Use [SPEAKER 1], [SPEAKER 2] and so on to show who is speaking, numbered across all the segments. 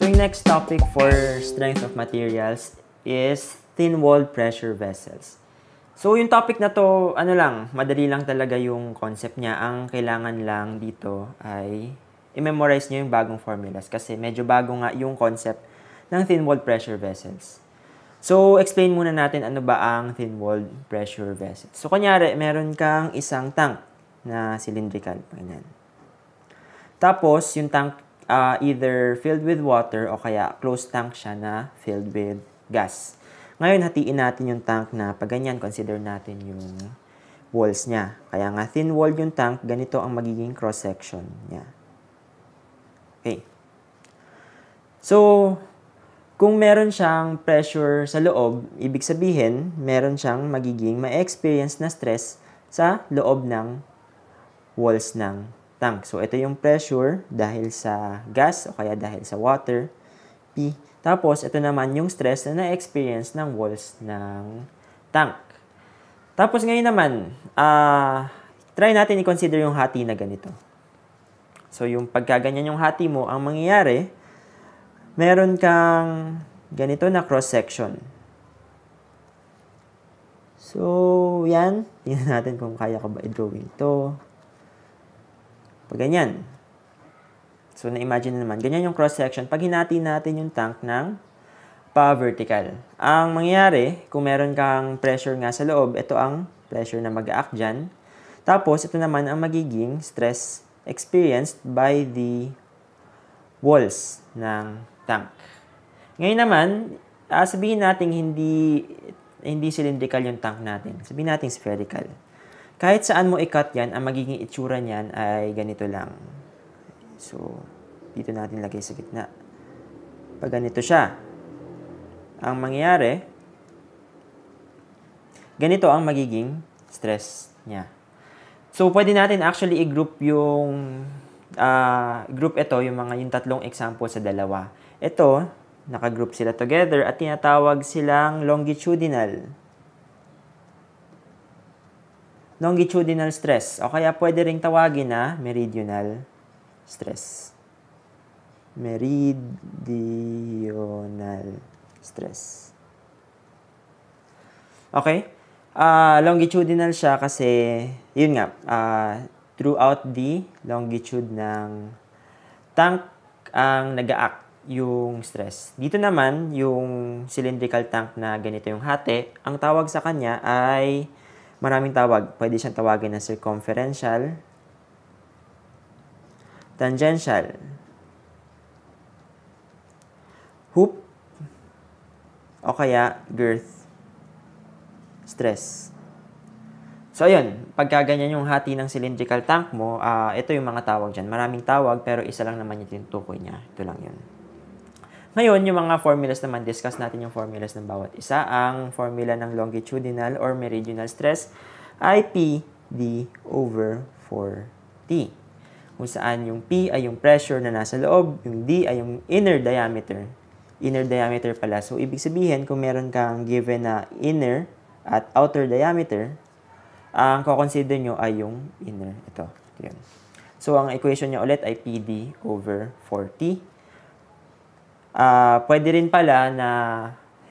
[SPEAKER 1] So yung next topic for strength of materials is thin-walled pressure vessels. So yung topic na to, ano lang, madali lang talaga yung concept niya. Ang kailangan lang dito ay i-memorize nyo yung bagong formulas kasi medyo bago nga yung concept ng thin-walled pressure vessels. So, explain muna natin ano ba ang thin-walled pressure vessel. So, kunyari, meron kang isang tank na cylindrical. Ganyan. Tapos, yung tank uh, either filled with water o kaya closed tank siya na filled with gas. Ngayon, hatiin natin yung tank na pag ganyan, consider natin yung walls niya. Kaya nga thin wall yung tank, ganito ang magiging cross-section niya. Okay. So, kung meron siyang pressure sa loob, ibig sabihin, meron siyang magiging ma-experience na stress sa loob ng walls ng tank. So, ito yung pressure dahil sa gas o kaya dahil sa water, P. Tapos, ito naman yung stress na na-experience ng walls ng tank. Tapos ngayon naman, uh, try natin i-consider yung hati na ganito. So, yung pagkaganyan yung hati mo, ang mangyayari, meron kang ganito na cross-section. So, yan. Tingnan natin kung kaya ko ba i-drawing to. Pag ganyan. So, na-imagine naman. Ganyan yung cross-section. Pag hinati natin yung tank ng pa-vertical. Ang mangyayari, kung meron kang pressure nga sa loob, ito ang pressure na mag-act dyan. Tapos, ito naman ang magiging stress experienced by the walls ng tank. Ngayon naman, uh, sabihin natin hindi hindi cylindrical yung tank natin. Sabihin natin spherical. Kahit saan mo ikat yan, ang magiging itsura niyan ay ganito lang. So, dito natin lagay sa gitna. Pag ganito siya, ang mangyayari, ganito ang magiging stress niya. So, pwede natin actually i-group yung uh, group ito, yung mga yung tatlong example sa dalawa. Ito, nakagroup sila together at tinatawag silang longitudinal longitudinal stress o kaya pwede ring tawagin na meridional stress. Meridional stress. Okay? Uh, longitudinal siya kasi, yun nga, uh, throughout the longitude ng tank ang nag act yung stress. Dito naman, yung cylindrical tank na ganito yung hati, ang tawag sa kanya ay maraming tawag. Pwede siyang tawagin na circumferential, tangential, hoop, o kaya girth, stress. So, ayun, pagka ganyan yung hati ng cylindrical tank mo, uh, ito yung mga tawag dyan. Maraming tawag, pero isa lang naman yung tinutukoy niya. Ito lang yun. Ngayon, yung mga formulas naman, discuss natin yung formulas ng bawat isa. Ang formula ng longitudinal or meridional stress ay PD over 4T. Kung saan yung P ay yung pressure na nasa loob, yung D ay yung inner diameter. Inner diameter pala. So, ibig sabihin, kung meron kang given na inner at outer diameter, ang kukonsider nyo ay yung inner. Ito. Yun. So, ang equation niya ulit ay PD over 4T uh, pwede rin pala na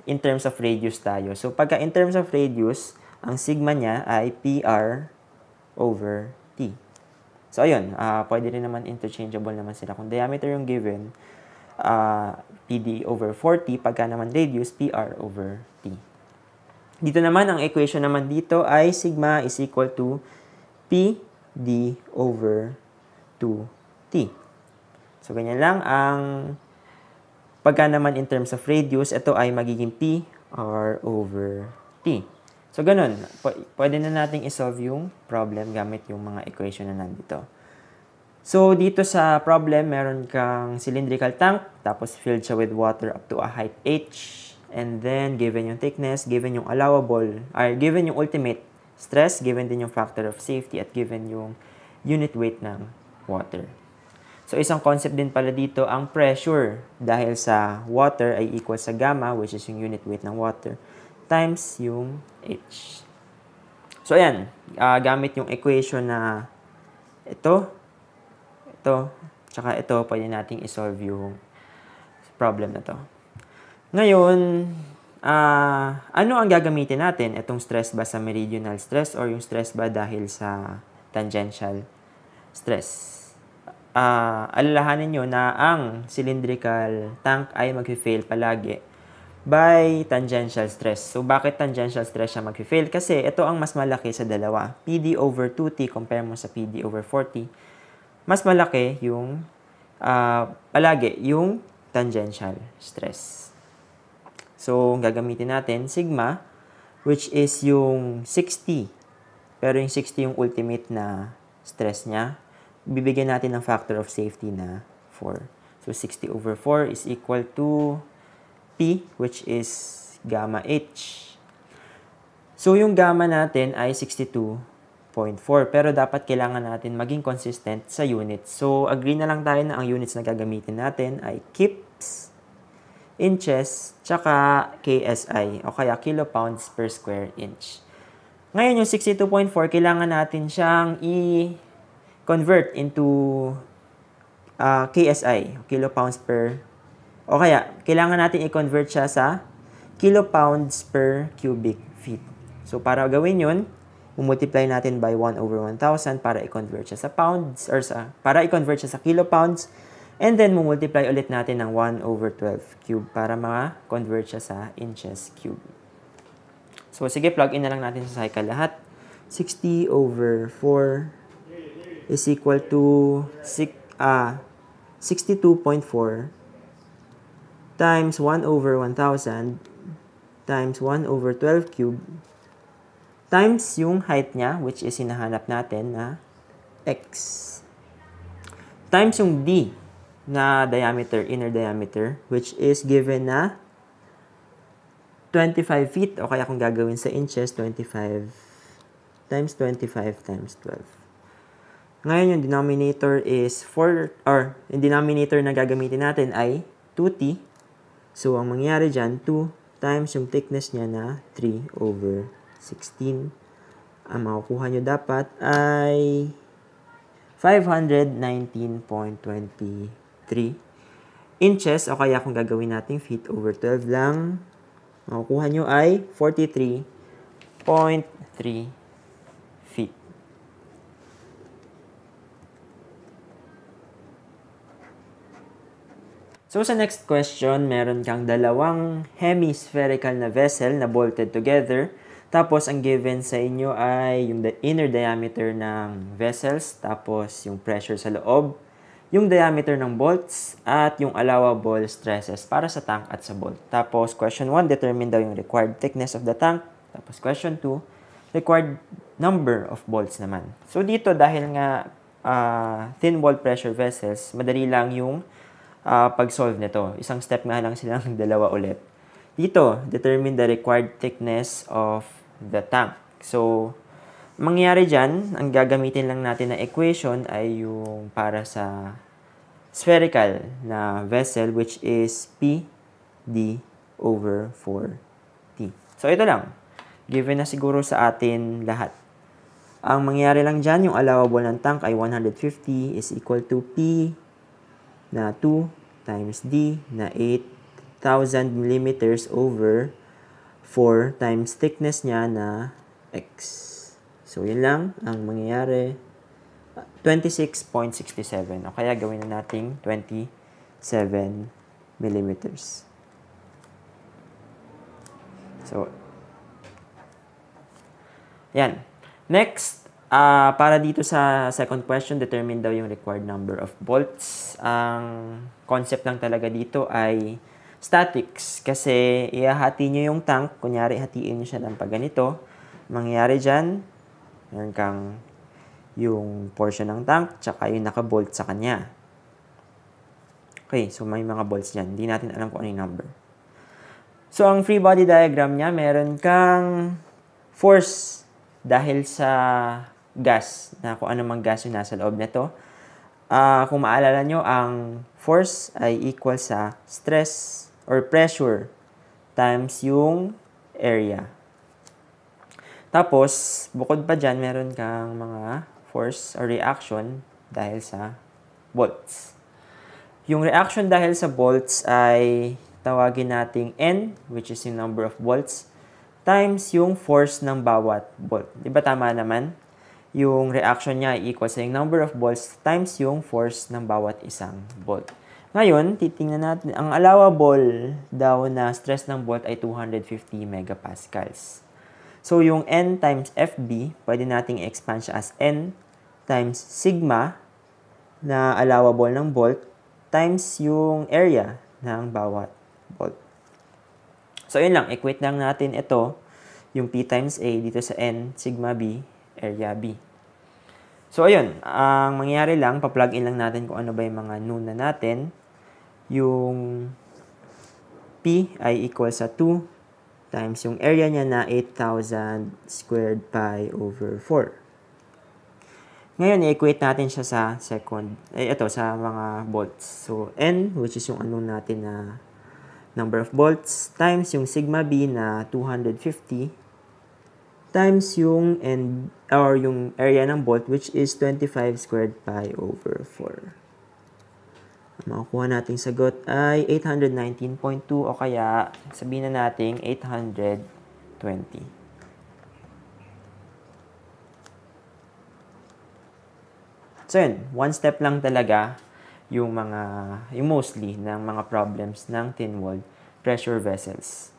[SPEAKER 1] in terms of radius tayo. So, pagka in terms of radius, ang sigma niya ay PR over T. So, ayun, uh, pwede rin naman interchangeable naman sila. Kung diameter yung given, uh, ah, PD over 40, pagka naman radius, PR over T. Dito naman, ang equation naman dito ay sigma is equal to PD over 2T. So, ganyan lang ang Pagka naman in terms of radius, ito ay magiging T R over T. So, ganun. P- pwede na nating isolve yung problem gamit yung mga equation na nandito. So, dito sa problem, meron kang cylindrical tank, tapos filled siya with water up to a height h, and then given yung thickness, given yung allowable, or given yung ultimate stress, given din yung factor of safety, at given yung unit weight ng water. So isang concept din pala dito ang pressure dahil sa water ay equal sa gamma which is yung unit weight ng water times yung H. So ayan, uh, gamit yung equation na ito, ito, tsaka ito, pwede nating isolve yung problem na to. Ngayon, uh, ano ang gagamitin natin? Itong stress ba sa meridional stress or yung stress ba dahil sa tangential stress? uh, alalahanin nyo na ang cylindrical tank ay mag-fail palagi by tangential stress. So, bakit tangential stress siya mag-fail? Kasi ito ang mas malaki sa dalawa. PD over 2T compare mo sa PD over 4T. Mas malaki yung uh, palagi yung tangential stress. So, gagamitin natin sigma which is yung 60. Pero yung 60 yung ultimate na stress niya bibigyan natin ng factor of safety na 4. So, 60 over 4 is equal to P, which is gamma H. So, yung gamma natin ay 62.4. Pero dapat kailangan natin maging consistent sa units. So, agree na lang tayo na ang units na gagamitin natin ay kips, inches, tsaka KSI o kaya kilopounds per square inch. Ngayon, yung 62.4, kailangan natin siyang i- convert into uh, ah, KSI, kilo per, o kaya, kailangan natin i-convert siya sa kilo pounds per cubic feet. So, para gawin yun, multiply natin by 1 over 1,000 para i-convert siya sa pounds, or sa, para i-convert siya sa kilo and then multiply ulit natin ng 1 over 12 cube para ma-convert siya sa inches cube. So, sige, plug in na lang natin sa cycle lahat. 60 over 4 is equal to six, uh, ah, 62.4 times 1 over 1,000 times 1 over 12 cube times yung height niya, which is hinahanap natin na x, times yung d na diameter, inner diameter, which is given na 25 feet, o kaya kung gagawin sa inches, 25 times 25 times 12. Ngayon, yung denominator is 4, or yung denominator na gagamitin natin ay 2t. So, ang mangyari dyan, 2 times yung thickness niya na 3 over 16. Ang makukuha nyo dapat ay 519.23 inches o kaya kung gagawin natin feet over 12 lang, makukuha nyo ay 43.3 So sa next question, meron kang dalawang hemispherical na vessel na bolted together. Tapos ang given sa inyo ay yung the inner diameter ng vessels, tapos yung pressure sa loob, yung diameter ng bolts, at yung allowable stresses para sa tank at sa bolt. Tapos question 1, determine daw yung required thickness of the tank. Tapos question 2, required number of bolts naman. So dito dahil nga uh, thin wall pressure vessels, madali lang yung uh, pag-solve nito. Isang step nga lang sila ng dalawa ulit. Dito, determine the required thickness of the tank. So, mangyari dyan, ang gagamitin lang natin na equation ay yung para sa spherical na vessel which is P D over 4T. So, ito lang. Given na siguro sa atin lahat. Ang mangyari lang dyan, yung allowable ng tank ay 150 is equal to P na 2 times D na 8,000 millimeters over 4 times thickness niya na X. So, yun lang ang mangyayari. 26.67. O kaya gawin na nating 27 millimeters. So, yan. Next, Uh, para dito sa second question, determine daw yung required number of bolts. Ang concept lang talaga dito ay statics. Kasi iahati nyo yung tank. Kunyari, hatiin nyo siya ng pag ganito. Mangyayari dyan, meron kang yung portion ng tank, tsaka yung nakabolt sa kanya. Okay, so may mga bolts dyan. Hindi natin alam kung ano yung number. So, ang free body diagram niya, meron kang force dahil sa gas, na kung ano mang gas yung nasa loob nito. Uh, kung maalala nyo, ang force ay equal sa stress or pressure times yung area. Tapos, bukod pa dyan, meron kang mga force or reaction dahil sa volts. Yung reaction dahil sa volts ay tawagin nating N, which is yung number of volts, times yung force ng bawat volt. Di ba tama naman? yung reaction niya ay equal sa yung number of balls times yung force ng bawat isang bolt. Ngayon, titingnan natin, ang allowable daw na stress ng bolt ay 250 megapascals. So, yung N times FB, pwede nating expand siya as N times sigma na allowable ng bolt times yung area ng bawat bolt. So, yun lang. Equate lang natin ito, yung P times A dito sa N sigma B area B. So, ayun. Ang mangyayari lang, pa-plug in lang natin kung ano ba yung mga nuna natin. Yung P ay equal sa 2 times yung area niya na 8,000 squared pi over 4. Ngayon, i-equate natin siya sa second, eh, ito, sa mga volts. So, N, which is yung ano natin na number of volts, times yung sigma B na 250 times yung and or yung area ng bolt which is 25 squared pi over 4. Ang makukuha nating sagot ay 819.2 o kaya sabihin na natin 820. So yun, one step lang talaga yung mga, yung mostly ng mga problems ng thin wall pressure vessels.